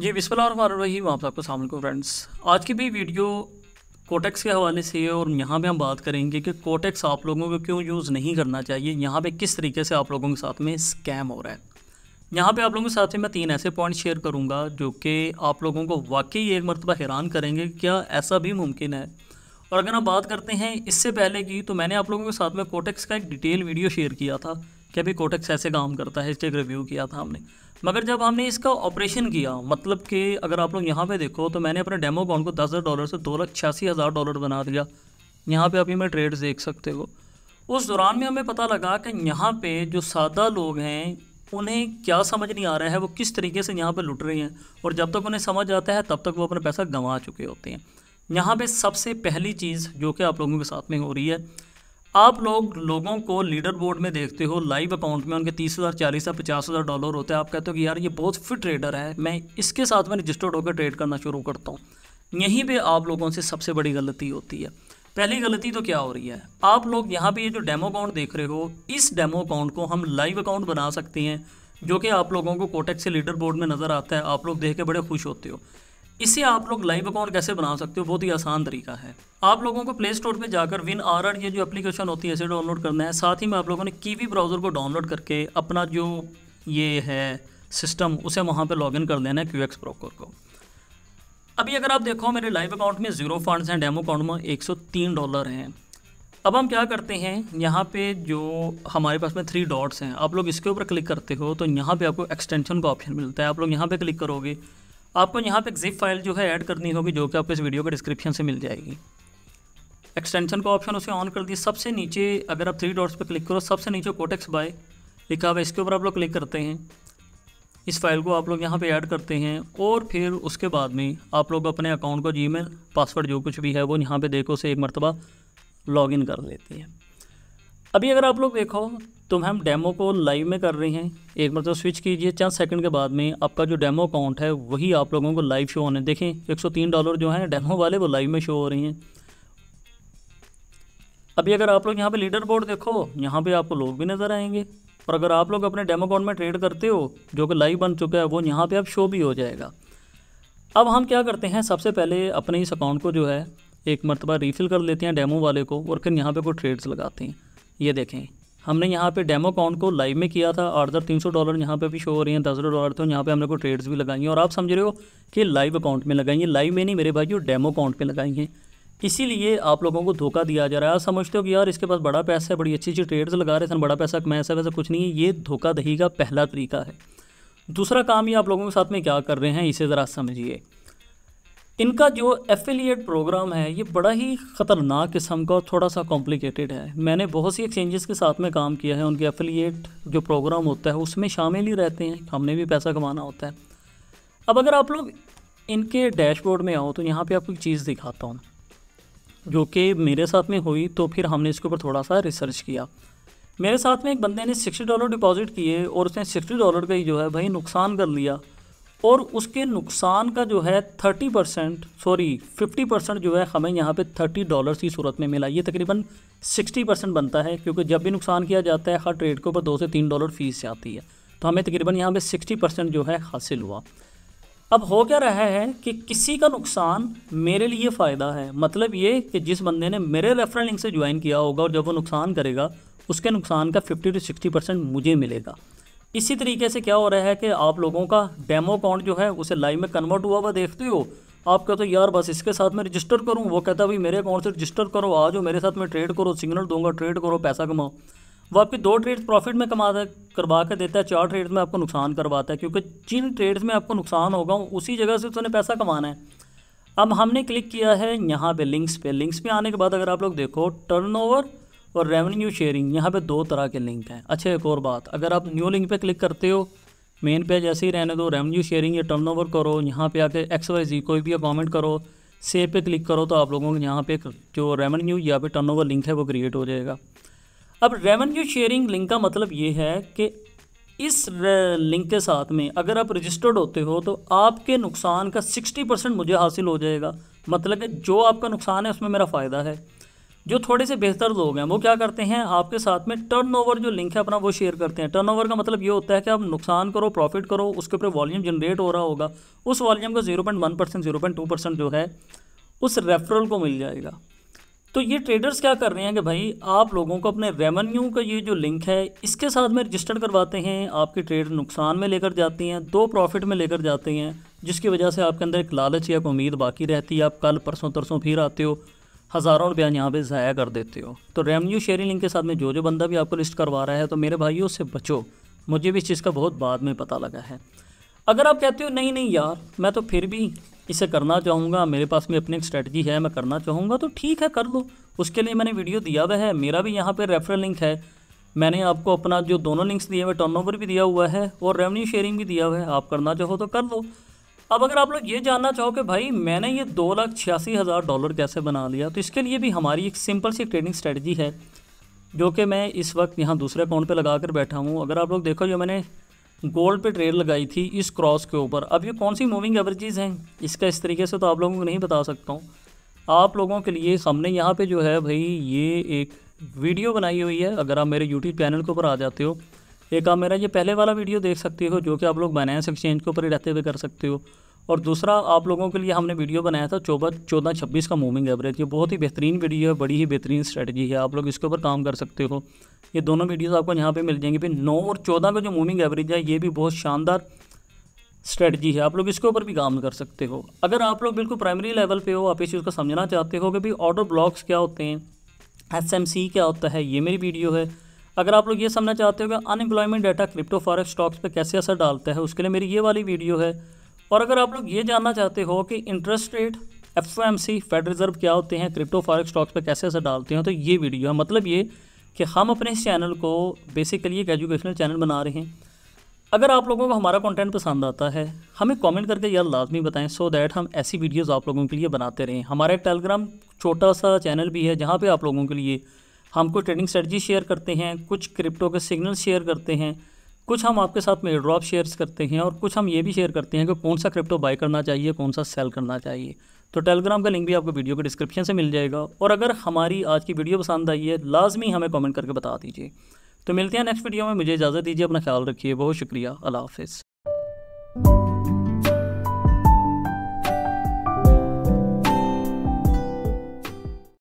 जी बिस्मिल्लाम आप सबको सामने फ्रेंड्स आज की भी वीडियो कोटेक्स के हवाले से है और यहाँ पे हम बात करेंगे कि कोटेक्स आप लोगों को क्यों यूज़ नहीं करना चाहिए यहाँ पे किस तरीके से आप लोगों के साथ में स्कैम हो रहा है यहाँ पे आप लोगों के साथ में मैं तीन ऐसे पॉइंट शेयर करूँगा जो कि आप लोगों को वाकई एक मरतबा हैरान करेंगे क्या ऐसा भी मुमकिन है और अगर हम बात करते हैं इससे पहले की तो मैंने आप लोगों के साथ में कोटेक्स का एक डिटेल वीडियो शेयर किया था कि अभी कोटेक्स ऐसे काम करता है इसके एक रिव्यू किया था हमने मगर जब हमने इसका ऑपरेशन किया मतलब कि अगर आप लोग यहाँ पे देखो तो मैंने अपने डेमो अकाउंट को दस हज़ार डॉलर से दो लाख छियासी हज़ार डॉलर बना दिया यहाँ पे अभी मैं ट्रेड्स देख सकते हो उस दौरान में हमें पता लगा कि यहाँ पे जो सादा लोग हैं उन्हें क्या समझ नहीं आ रहा है वो किस तरीके से यहाँ पर लुट रहे हैं और जब तक उन्हें समझ आता है तब तक वो अपना पैसा गंवा चुके होते हैं यहाँ पे सबसे पहली चीज़ जो कि आप लोगों के साथ में हो रही है आप लोग लोगों को लीडर बोर्ड में देखते हो लाइव अकाउंट में उनके तीस हज़ार चालीस हज़ार पचास हज़ार डॉलर होते हैं आप कहते हो कि यार ये बहुत फिट ट्रेडर है मैं इसके साथ में रजिस्टर्ड होकर ट्रेड करना शुरू करता हूँ यहीं पर आप लोगों से सबसे बड़ी गलती होती है पहली गलती तो क्या हो रही है आप लोग यहाँ पर ये जो डेमो अकाउंट देख रहे हो इस डेमो अकाउंट को हम लाइव अकाउंट बना सकते हैं जो कि आप लोगों को कोटेक से लीडर बोर्ड में नज़र आता है आप लोग देख के बड़े खुश होते हो इसे आप लोग लाइव अकाउंट कैसे बना सकते हो बहुत ही आसान तरीका है आप लोगों को प्ले स्टोर पर जाकर विन आर आर ये जो एप्लीकेशन होती है इसे डाउनलोड करना है साथ ही में आप लोगों ने कीवी ब्राउज़र को डाउनलोड करके अपना जो ये है सिस्टम उसे वहाँ पर लॉगिन कर देना है क्यू एक्स ब्रोकर को अभी अगर आप देखो मेरे लाइव अकाउंट में ज़ीरो फंड्स हैं डेमो अकाउंट में 103 डॉलर हैं अब हम क्या करते हैं यहाँ पे जो हमारे पास में थ्री डॉट्स हैं आप लोग इसके ऊपर क्लिक करते हो तो यहाँ पे आपको एक्सटेंशन का ऑप्शन मिलता है आप लोग यहाँ पे क्लिक करोगे आपको यहाँ पे एक जिप फाइल जो है ऐड करनी होगी जो कि आपको इस वीडियो के डिस्क्रिप्शन से मिल जाएगी एक्सटेंशन का ऑप्शन उसे ऑन कर दिए सबसे नीचे अगर आप थ्री डॉट्स पर क्लिक करो सबसे नीचे कोटेक्स बाय लिखा हुआ है इसके ऊपर आप लोग क्लिक करते हैं इस फाइल को आप लोग यहाँ पे ऐड करते हैं और फिर उसके बाद में आप लोग अपने अकाउंट को जी पासवर्ड जो कुछ भी है वो यहाँ पर देखो से एक मरतबा लॉग कर लेते हैं अभी अगर आप लोग देखो तो मैम डेमो को लाइव में कर रहे हैं एक मतलब तो स्विच कीजिए चंद सेकंड के बाद में आपका जो डेमो अकाउंट है वही आप लोगों को लाइव शो होने देखें 103 डॉलर जो हैं डेमो वाले वो लाइव में शो हो रही हैं अभी अगर आप लोग यहाँ पे लीडर बोर्ड देखो यहाँ पे आपको लोग भी नज़र आएंगे और अगर आप लोग अपने डेमो अकाउंट में ट्रेड करते हो जो कि लाइव बन चुका है वो यहाँ पर अब शो भी हो जाएगा अब हम क्या करते हैं सबसे पहले अपने इस अकाउंट को जो है एक मरतबा रिफ़िल कर लेते हैं डेमो वाले को और फिर यहाँ पर कोई ट्रेड्स लगाते हैं ये देखें हमने यहाँ पे डेमो अकाउंट को लाइव में किया था आठ हज़ार तीन सौ डॉलर यहाँ पे भी शो हो रही हैं दस हज़ार डॉलर तो यहाँ पे हमने को ट्रेड्स भी लगाई हैं और आप समझ रहे हो कि लाइव अकाउंट में लगाई हैं लाइव में नहीं मेरे भाई डेमो अकाउंट में लगाई हैं इसीलिए आप लोगों को धोखा दिया जा रहा है आप समझते हो कि यार इसके पास बड़ा पैसा है बड़ी अच्छी अच्छी ट्रेड्स लगा रहे थे बड़ा पैसा कमाया ऐसा वैसा कुछ नहीं है ये धोखा दही का पहला तरीका है दूसरा काम ये आप लोगों के साथ में क्या कर रहे हैं इसे ज़रा समझिए इनका जो एफिलिएट प्रोग्राम है ये बड़ा ही ख़तरनाक किस्म का और थोड़ा सा कॉम्प्लिकेटेड है मैंने बहुत सी एक्सचेंजेस के साथ में काम किया है उनके एफिलिएट जो प्रोग्राम होता है उसमें शामिल ही रहते हैं हमने भी पैसा कमाना होता है अब अगर आप लोग इनके डैशबोर्ड में आओ तो यहाँ पे आपको एक चीज़ दिखाता हूँ जो कि मेरे साथ में हुई तो फिर हमने इसके ऊपर थोड़ा सा रिसर्च किया मेरे साथ में एक बंदे ने सिक्सटी डॉलर डिपॉजिट किए और उसने सिक्सटी डॉलर का ही जो है भाई नुकसान कर लिया और उसके नुकसान का जो है thirty percent sorry fifty percent जो है हमें यहाँ पे थर्टी डॉलर्स की सूरत में मिला ये तकरीबन सिक्सटी परसेंट बनता है क्योंकि जब भी नुकसान किया जाता है हर ट्रेड के ऊपर दो से तीन डॉलर फीस आती है तो हमें तकरीबन यहाँ पे सिक्सटी परसेंट जो है हासिल हुआ अब हो क्या रहा है कि किसी का नुकसान मेरे लिए फ़ायदा है मतलब ये कि जिस बंदे ने मेरे रेफरल लिंक से ज्वाइन किया होगा और जब वो नुकसान करेगा उसके नुकसान का फिफ्टी टू सिक्सटी परसेंट मुझे मिलेगा इसी तरीके से क्या हो रहा है कि आप लोगों का डेमो अकाउंट जो है उसे लाइव में कन्वर्ट हुआ हुआ देखते हो आप कहते हो यार बस इसके साथ मैं रजिस्टर करूँ वो कहता है भाई मेरे अकाउंट से रजिस्टर करो आ जाओ मेरे साथ में ट्रेड करो सिग्नल दूंगा ट्रेड करो पैसा कमाओ वो आपकी दो ट्रेड्स प्रॉफिट में कमा करवा के देता है चार ट्रेड्स में आपको नुकसान करवाता है क्योंकि जिन ट्रेड्स में आपको नुकसान होगा उसी जगह से उसने पैसा कमाना है अब हमने क्लिक किया है यहाँ पे लिंक्स पे लिंक्स पे आने के बाद अगर आप लोग देखो टर्नओवर और रेवेन्यू शेयरिंग यहाँ पे दो तरह के लिंक हैं अच्छा एक और बात अगर आप न्यू लिंक पे क्लिक करते हो मेन पेज ऐसे ही रहने दो रेवेन्यू शेयरिंग या टर्न ओवर करो यहाँ पे आके एक्स वाई जी कोई भी अकाउंट करो सेव पे क्लिक करो तो आप लोगों को यहाँ पे जो रेवेन्यू या पे टर्न ओवर लिंक है वो क्रिएट हो जाएगा अब रेवेन्यू शेयरिंग लिंक का मतलब ये है कि इस लिंक के साथ में अगर आप रजिस्टर्ड होते हो तो आपके नुकसान का सिक्सटी परसेंट मुझे हासिल हो जाएगा मतलब कि जो आपका नुकसान है उसमें मेरा फ़ायदा है जो थोड़े से बेहतर लोग हैं वो क्या करते हैं आपके साथ में टर्नओवर जो लिंक है अपना वो शेयर करते हैं टर्नओवर का मतलब ये होता है कि आप नुकसान करो प्रॉफिट करो उसके ऊपर वॉल्यूम जनरेट हो रहा होगा उस वॉल्यूम का zero point one percent zero point two percent जो है उस रेफरल को मिल जाएगा तो ये ट्रेडर्स क्या कर रहे हैं कि भाई आप लोगों को अपने रेवेन्यू का ये जो लिंक है इसके साथ में रजिस्टर करवाते हैं आपके ट्रेड नुकसान में लेकर जाती हैं दो प्रॉफिट में लेकर जाते हैं जिसकी वजह से आपके अंदर एक लालच या उम्मीद बाकी रहती है आप कल परसों तरसों फिर आते हो हज़ारों रुपया यहाँ पे ज़ाया कर देते हो तो रेवेन्यू शेयरिंग लिंक के साथ में जो जो बंदा भी आपको लिस्ट करवा रहा है तो मेरे भाइयों से बचो मुझे भी इस चीज़ का बहुत बाद में पता लगा है अगर आप कहते हो नहीं नहीं यार मैं तो फिर भी इसे करना चाहूँगा मेरे पास में अपनी एक स्ट्रैटी है मैं करना चाहूँगा तो ठीक है कर लो उसके लिए मैंने वीडियो दिया हुआ है मेरा भी यहाँ पर रेफरल लिंक है मैंने आपको अपना जो दोनों लिंक्स दिए हुए टर्न भी दिया हुआ है और रेवेन्यू शेयरिंग भी दिया हुआ है आप करना चाहो तो कर लो अब अगर आप लोग ये जानना चाहो कि भाई मैंने ये दो लाख छियासी हज़ार डॉलर कैसे बना लिया तो इसके लिए भी हमारी एक सिंपल सी ट्रेडिंग स्ट्रेटजी है जो कि मैं इस वक्त यहाँ दूसरे अकाउंट पे लगा कर बैठा हूँ अगर आप लोग देखो जो मैंने गोल्ड पे ट्रेड लगाई थी इस क्रॉस के ऊपर अब ये कौन सी मूविंग एवरेजेज़ हैं इसका इस तरीके से तो आप लोगों को नहीं बता सकता हूँ आप लोगों के लिए हमने यहाँ पर जो है भाई ये एक वीडियो बनाई हुई है अगर आप मेरे यूट्यूब चैनल के ऊपर आ जाते हो एक काम मेरा ये पहले वाला वीडियो देख सकते हो जो कि आप लोग बाइनेंस एक्सचेंज के ऊपर ही रहते हुए कर सकते हो और दूसरा आप लोगों के लिए हमने वीडियो बनाया था चौबह चौदह छब्बीस का मूविंग एवरेज ये बहुत ही बेहतरीन वीडियो है बड़ी ही बेहतरीन स्ट्रेटजी है आप लोग इसके ऊपर काम कर सकते हो ये दोनों वीडियोस आपको यहाँ पे मिल जाएंगे फिर नौ और चौदह का जो मूविंग एवरेज है ये भी बहुत शानदार स्ट्रेटजी है आप लोग इसके ऊपर भी काम कर सकते हो अगर आप लोग बिल्कुल प्राइमरी लेवल पर हो आप इस चीज़ को समझना चाहते हो कि भाई ऑटो ब्लॉक्स क्या होते हैं एस क्या होता है ये मेरी वीडियो है अगर आप लोग ये समझना चाहते हो कि unemployment data crypto forex stocks पर कैसे असर डालता है उसके लिए मेरी ये वाली वीडियो है और अगर आप लोग ये जानना चाहते हो कि interest rate F M C Fed Reserve क्या होते हैं क्रिप्टो फॉरेक्स स्टॉक्स पर कैसे असर डालते हैं तो ये वीडियो है मतलब ये कि हम अपने इस चैनल को बेसिकली एक एजुकेशनल चैनल बना रहे हैं अगर आप लोगों को हमारा कॉन्टेंट पसंद आता है हमें कॉमेंट करके यार लाजमी बताएँ सो दैट हम ऐसी वीडियोज़ आप लोगों के लिए बनाते रहें हमारा एक टेलीग्राम छोटा सा चैनल भी है जहाँ पर आप लोगों के लिए हमको ट्रेडिंग स्ट्रेटजी शेयर करते हैं कुछ क्रिप्टो के सिग्नल शेयर करते हैं कुछ हम आपके साथ में ड्रॉप शेयर्स करते हैं और कुछ हम ये भी शेयर करते हैं कि कौन सा क्रिप्टो बाय करना चाहिए कौन सा सेल करना चाहिए तो टेलीग्राम का लिंक भी आपको वीडियो के डिस्क्रिप्शन से मिल जाएगा और अगर हमारी आज की वीडियो पसंद आई है लाजमी हमें कमेंट करके बता दीजिए तो मिलते हैं नेक्स्ट वीडियो में मुझे इजाज़त दीजिए अपना ख्याल रखिए बहुत शुक्रिया अला हाफिज़